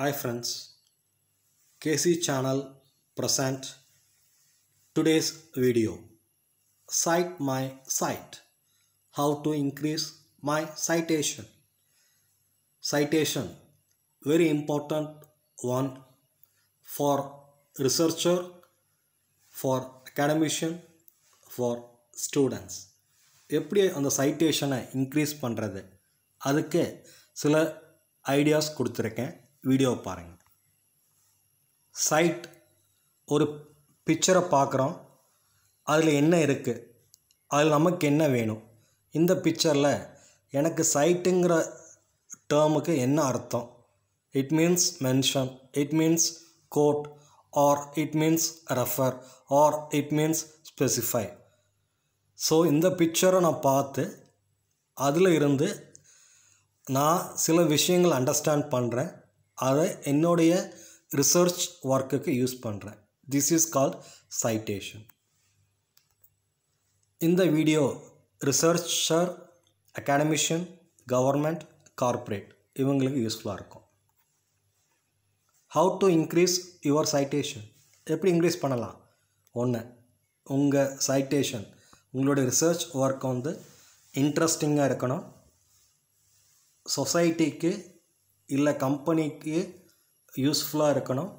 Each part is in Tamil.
Hi friends, KC channel present today's video Cite my site How to increase my citation Citation very important one for researcher for academician for students எப்படி அந்த சைட்டேஷனை இன்க்ரீஸ் பண்ணுறது அதுக்கு சில ஐடியாஸ் கொடுத்துருக்கேன் வீடியோ பாருங்கள் சைட் ஒரு பிக்சரை பார்க்குறோம் அதில் என்ன இருக்குது அதில் நமக்கு என்ன வேணும் இந்த பிக்சரில் எனக்கு சைட்டுங்கிற டேர்முக்கு என்ன அர்த்தம் it means mention it means quote or it means refer or it means specify so இந்த பிக்சரை நான் பார்த்து அதில் இருந்து நான் சில விஷயங்கள் அண்டர்ஸ்டாண்ட் பண்ணுறேன் அதை என்னுடைய ரிசர்ச் ஒர்க்குக்கு யூஸ் பண்ணுறேன் திஸ் இஸ் கால் சைட்டேஷன் இந்த video researcher academician government corporate இவங்களுக்கு யூஸ்ஃபுல்லாக இருக்கும் how to increase your citation எப்படி இன்க்ரீஸ் பண்ணலாம் ஒன்று உங்கள் சைட்டேஷன் உங்களுடைய ரிசர்ச் ஒர்க் வந்து இன்ட்ரெஸ்டிங்காக இருக்கணும் சொசைட்டிக்கு இல்லை கம்பெனிக்கு யூஸ்ஃபுல்லாக இருக்கணும்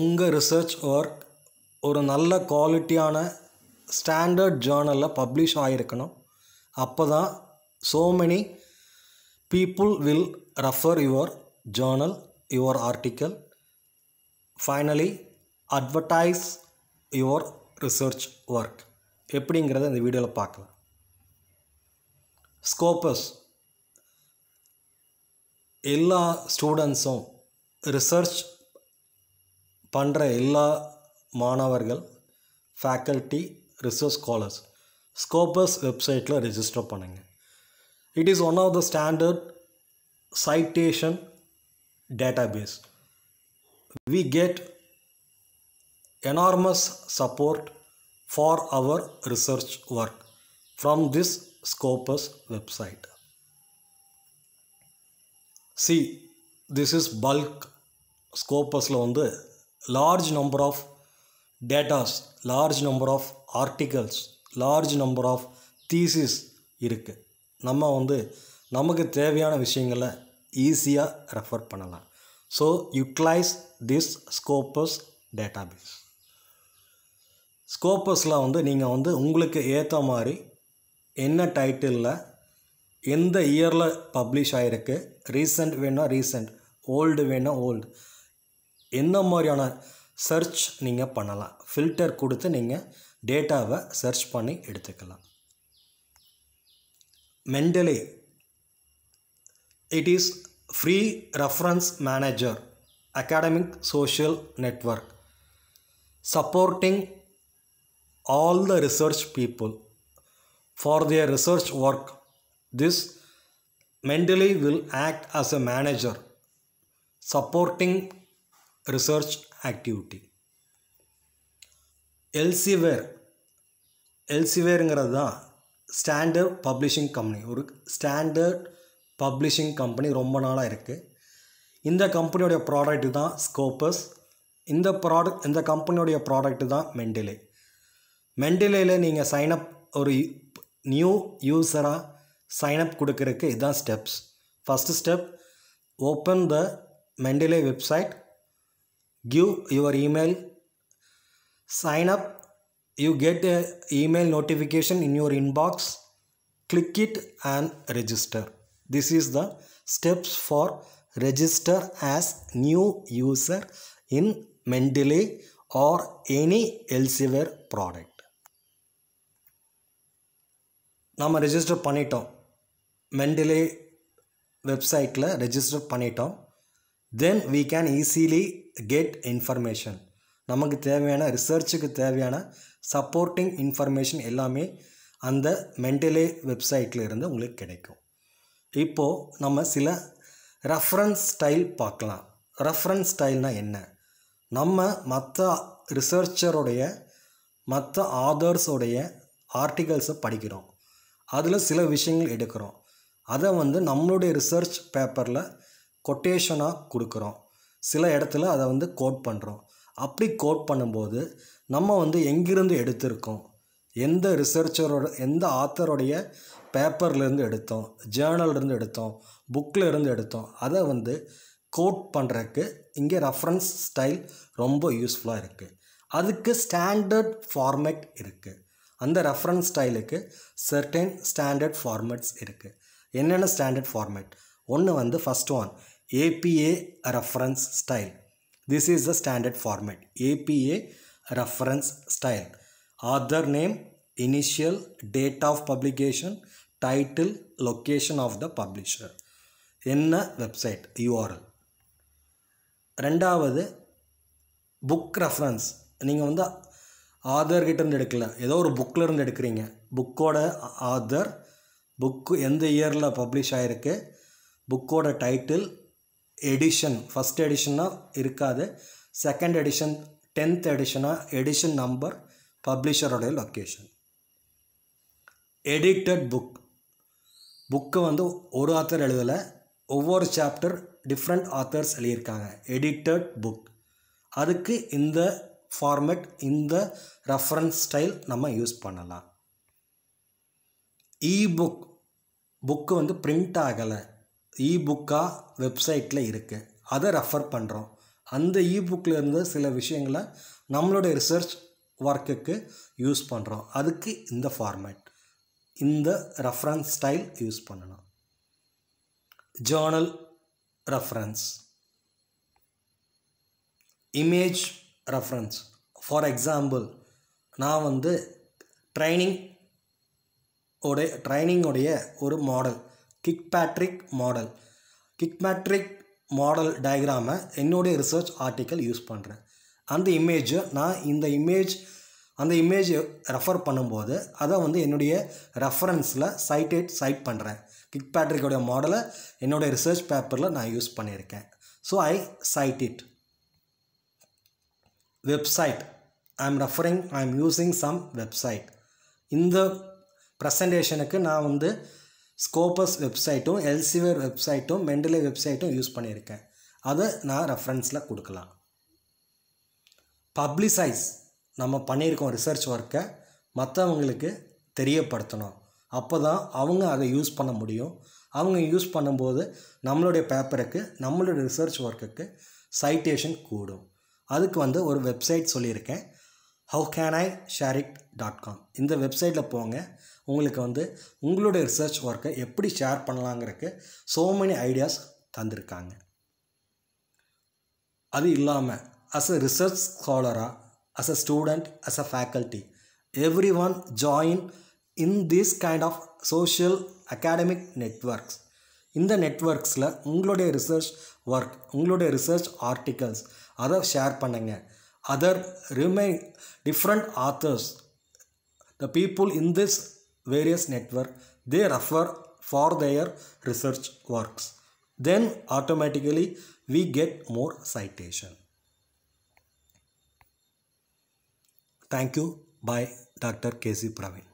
உங்கள் ரிசர்ச் ஒர்க் ஒரு நல்ல குவாலிட்டியான ஸ்டாண்டர்ட் ஜேர்னலில் பப்ளிஷ் ஆகிருக்கணும் அப்போ தான் so many people will refer your journal your article finally advertise your research work எப்படிங்கிறத இந்த வீடியோவில் பார்க்கலாம் ஸ்கோப்பஸ் एल स्टूडेंट रिसर्च पड़े एल मानव faculty research scholars Scopus what register पड़ेंगे it is one of the standard citation database we get enormous support for our research work from this Scopus website சி திஸ் இஸ் பல்க் ஸ்கோப்பஸில் வந்து large number of datas large number of articles large number of thesis இருக்குது நம்ம வந்து நமக்கு தேவையான விஷயங்களை ஈஸியாக ரெஃபர் பண்ணலாம் so utilize this Scopus database ஸ்கோப்பஸில் வந்து நீங்கள் வந்து உங்களுக்கு ஏற்ற மாதிரி என்ன டைட்டிலில் எந்த இயரில் பப்ளிஷ் ஆகிருக்கு ரீசெண்ட் வேணால் ரீசெண்ட் ஓல்டு வேணால் ஓல்டு என்ன மாதிரியான சர்ச் நீங்கள் பண்ணலாம் ஃபில்டர் கொடுத்து நீங்கள் டேட்டாவை சர்ச் பண்ணி எடுத்துக்கலாம் Mendeley it is free reference manager academic social network supporting all the research people for their research work This mentally will act as a manager supporting research activity. Elsevier எல்சிவேருங்கிறது தான் ஸ்டாண்டர்ட் பப்ளிஷிங் கம்பெனி ஒரு ஸ்டாண்டர்ட் பப்ளிஷிங் கம்பெனி ரொம்ப நாளாக இருக்குது இந்த கம்பெனியோடைய ப்ராடக்ட்டு தான் ஸ்கோப்பஸ் இந்த ப்ராடக்ட் இந்த கம்பெனியோடைய ப்ராடக்ட்டு தான் மெண்டிலே மெண்டிலேயில் நீங்கள் சைனப் ஒரு நியூ யூஸராக சைனப் கொடுக்கறதுக்கு இதுதான் steps first step open the Mendeley website give your email sign up you get email notification in your inbox click it and register this is the steps for register as new user in mendeley or any elsevier product நம்ம ரெஜிஸ்டர் பண்ணிட்டோம் மென்டிலே வெப்சைட்டில் ரெஜிஸ்டர் பண்ணிட்டோம் தென் we can easily get information நமக்கு தேவையான ரிசர்ச்சுக்கு தேவையான சப்போர்ட்டிங் இன்ஃபர்மேஷன் எல்லாமே அந்த மென்டலே வெப்சைட்டில் இருந்து உங்களுக்கு கிடைக்கும் இப்போது நம்ம சில ரெஃபரன்ஸ் ஸ்டைல் பார்க்கலாம் ரெஃபரன்ஸ் ஸ்டைல்னால் என்ன நம்ம மற்ற ரிசர்ச்சருடைய மற்ற ஆதர்ஸோடைய ஆர்டிகல்ஸை படிக்கிறோம் அதில் சில விஷயங்கள் எடுக்கிறோம் அதை வந்து நம்மளுடைய ரிசர்ச் பேப்பரில் கொட்டேஷனாக கொடுக்குறோம் சில இடத்துல அதை வந்து கோட் பண்ணுறோம் அப்படி கோட் பண்ணும்போது நம்ம வந்து எங்கிருந்து எடுத்திருக்கோம் எந்த ரிசர்ச்சரோட எந்த ஆத்தருடைய பேப்பர்லேருந்து எடுத்தோம் ஜேர்னல்லேருந்து எடுத்தோம் புக்கில் இருந்து எடுத்தோம் அதை வந்து கோட் பண்ணுறக்கு இங்கே ரெஃபரன்ஸ் ஸ்டைல் ரொம்ப யூஸ்ஃபுல்லாக இருக்குது அதுக்கு ஸ்டாண்டர்ட் ஃபார்மேட் இருக்குது அந்த ரெஃபரன்ஸ் ஸ்டைலுக்கு சர்டைன் ஸ்டாண்டர்ட் ஃபார்மேட்ஸ் இருக்குது என்னென்ன ஸ்டாண்டர்ட் ஃபார்மேட் ஒன்று வந்து first one APA reference style this is the standard format APA reference style author name initial date of publication title location of the publisher என்ன வெப்சைட் யூஆர்எல் ரெண்டாவது புக் ரெஃபரன்ஸ் நீங்கள் வந்து கிட்டேருந்து எடுக்கல ஏதோ ஒரு புக்கில் இருந்து எடுக்கிறீங்க புக்கோட ஆதர் புக்கு எந்த இயரில் பப்ளிஷ் ஆகிருக்கு புக்கோட டைட்டில் எடிஷன் ஃபஸ்ட் எடிஷனாக இருக்காது செகண்ட் எடிஷன் டென்த் எடிஷனாக எடிஷன் நம்பர் பப்ளிஷரோடைய லொக்கேஷன் எடிட்டட் புக் புக்கை வந்து ஒரு ஆத்தர் எழுதலை ஒவ்வொரு சாப்டர் டிஃப்ரெண்ட் ஆத்தர்ஸ் எழுதியிருக்காங்க எடிட்டட் புக் அதுக்கு இந்த ஃபார்மேட் இந்த ரெஃபரன்ஸ் ஸ்டைல் நம்ம யூஸ் பண்ணலாம் இபுக் புக் புக்கு வந்து பிரிண்ட் ஆகலை இபுக்காக வெப்சைட்டில் இருக்குது அதை ரெஃபர் பண்ணுறோம் அந்த ஈபுக்கில் இருந்து சில விஷயங்களை நம்மளுடைய ரிசர்ச் ஒர்க்குக்கு யூஸ் பண்ணுறோம் அதுக்கு இந்த ஃபார்மேட் இந்த ரெஃபரன்ஸ் ஸ்டைல் யூஸ் பண்ணணும் journal reference image reference for example நான் வந்து ட்ரைனிங் உடைய ட்ரைனிங்குடைய ஒரு model Kirkpatrick model Kirkpatrick model டயக்ராமை என்னுடைய ரிசர்ச் ஆர்டிக்கல் யூஸ் பண்ணுறேன் அந்த இமேஜ் நான் இந்த இமேஜ் அந்த இமேஜ் ரெஃபர் பண்ணும்போது அதை வந்து என்னுடைய ரெஃபரன்ஸில் சைட்டேட் சைட் பண்ணுறேன் கிக் பேட்ரிக்கோடைய மாடலை என்னுடைய ரிசர்ச் பேப்பரில் நான் யூஸ் பண்ணியிருக்கேன் so I cite it website I am referring I am using some website இந்த ப்ரெசன்டேஷனுக்கு நான் வந்து ஸ்கோபஸ் வெப்சைட்டும் எல்சிவர் வெப்சைட்டும் மெண்டலே வெப்சைட்டும் யூஸ் பண்ணியிருக்கேன் அதை நான் ரெஃபரன்ஸில் கொடுக்கலாம் பப்ளிசைஸ் நம்ம பண்ணியிருக்கோம் ரிசர்ச் ஒர்க்கை மற்றவங்களுக்கு தெரியப்படுத்தணும் அப்போ தான் அவங்க அதை யூஸ் பண்ண முடியும் அவங்க யூஸ் பண்ணும்போது நம்மளுடைய பேப்பருக்கு நம்மளுடைய ரிசர்ச் ஒர்க்குக்கு சைட்டேஷன் கூடும் அதுக்கு வந்து ஒரு வெப்சைட் சொல்லியிருக்கேன் how can I share dot com இந்த வெப்சைட்டில் போங்க உங்களுக்கு வந்து உங்களுடைய ரிசர்ச் ஒர்க்கை எப்படி ஷேர் பண்ணலாங்கிறக்கு ஸோ மெனி ஐடியாஸ் தந்திருக்காங்க அது இல்லாமல் அஸ் அ ரிசர்ச் ஸ்காலராக as a student as a faculty every one join in this kind of social academic networks இந்த நெட்ஒர்க்ஸில் உங்களுடைய ரிசர்ச் ஒர்க் உங்களுடைய ரிசர்ச் ஆர்டிகல்ஸ் அதை ஷேர் பண்ணுங்கள் other remain different authors the people in this various network they refer for their research works then automatically we get more citation thank you by dr kc praveen